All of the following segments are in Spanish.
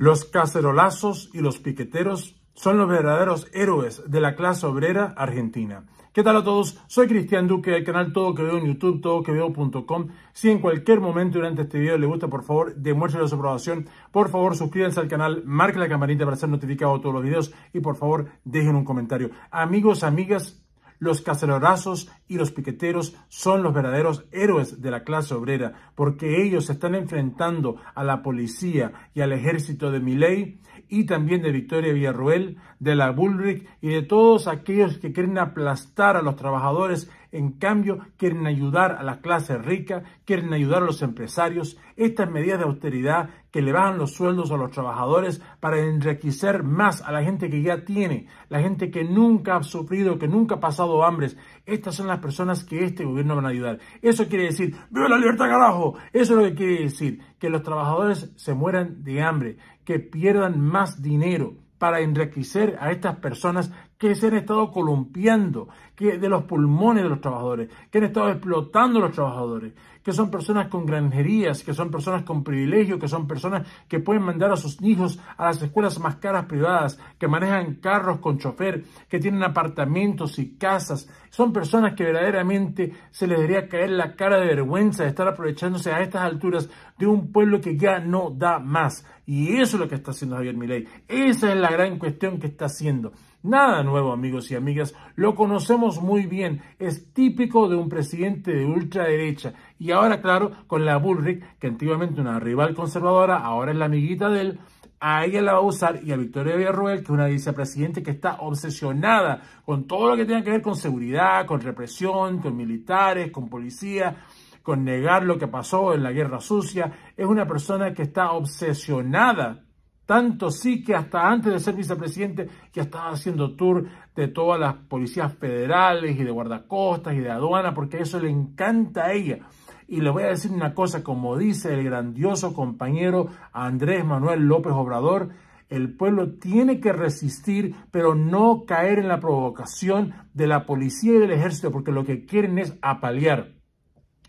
Los cacerolazos y los piqueteros son los verdaderos héroes de la clase obrera argentina. ¿Qué tal a todos? Soy Cristian Duque del canal Todo Que Veo en YouTube, todoqueveo.com. Si en cualquier momento durante este video le gusta, por favor, demuéstrenle su aprobación. Por favor, suscríbanse al canal, marquen la campanita para ser notificados de todos los videos y por favor, dejen un comentario. Amigos, amigas, los cacerorazos y los piqueteros son los verdaderos héroes de la clase obrera, porque ellos se están enfrentando a la policía y al ejército de Milley y también de Victoria Villarruel, de la Bullrich y de todos aquellos que quieren aplastar a los trabajadores en cambio, quieren ayudar a la clase rica, quieren ayudar a los empresarios. Estas medidas de austeridad que le bajan los sueldos a los trabajadores para enriquecer más a la gente que ya tiene, la gente que nunca ha sufrido, que nunca ha pasado hambres. Estas son las personas que este gobierno van a ayudar. Eso quiere decir, ¡viva la libertad, carajo! Eso es lo que quiere decir, que los trabajadores se mueran de hambre, que pierdan más dinero para enriquecer a estas personas que se han estado columpiando, de los pulmones de los trabajadores, que han estado explotando a los trabajadores, que son personas con granjerías, que son personas con privilegios, que son personas que pueden mandar a sus hijos a las escuelas más caras privadas, que manejan carros con chofer, que tienen apartamentos y casas. Son personas que verdaderamente se les debería caer la cara de vergüenza de estar aprovechándose a estas alturas de un pueblo que ya no da más. Y eso es lo que está haciendo Javier Milei. Esa es la gran cuestión que está haciendo. Nada nuevo, amigos y amigas. Lo conocemos muy bien, es típico de un presidente de ultraderecha. Y ahora, claro, con la Bullrich, que antiguamente una rival conservadora, ahora es la amiguita de él, a ella la va a usar y a Victoria Villarroel, que es una vicepresidente que está obsesionada con todo lo que tenga que ver con seguridad, con represión, con militares, con policía, con negar lo que pasó en la guerra sucia. Es una persona que está obsesionada tanto sí que hasta antes de ser vicepresidente ya estaba haciendo tour de todas las policías federales y de guardacostas y de aduana, porque eso le encanta a ella. Y le voy a decir una cosa, como dice el grandioso compañero Andrés Manuel López Obrador, el pueblo tiene que resistir, pero no caer en la provocación de la policía y del ejército, porque lo que quieren es apalear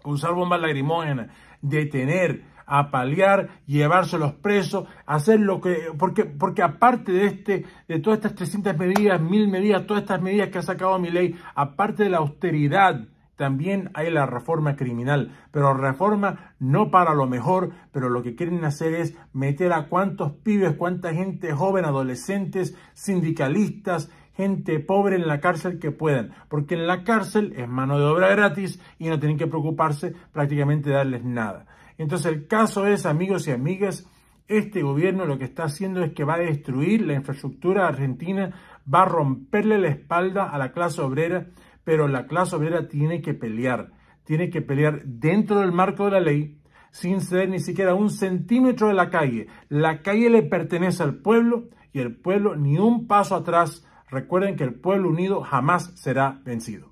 usar bombas lagrimógenas, detener, apalear, llevárselos presos, hacer lo que... Porque, porque aparte de, este, de todas estas 300 medidas, mil medidas, todas estas medidas que ha sacado mi ley, aparte de la austeridad, también hay la reforma criminal, pero reforma no para lo mejor, pero lo que quieren hacer es meter a cuántos pibes, cuánta gente joven, adolescentes, sindicalistas, gente pobre en la cárcel que puedan, porque en la cárcel es mano de obra gratis y no tienen que preocuparse prácticamente de darles nada. Entonces el caso es, amigos y amigas, este gobierno lo que está haciendo es que va a destruir la infraestructura argentina, va a romperle la espalda a la clase obrera, pero la clase obrera tiene que pelear, tiene que pelear dentro del marco de la ley, sin ceder ni siquiera un centímetro de la calle. La calle le pertenece al pueblo y el pueblo ni un paso atrás Recuerden que el pueblo unido jamás será vencido.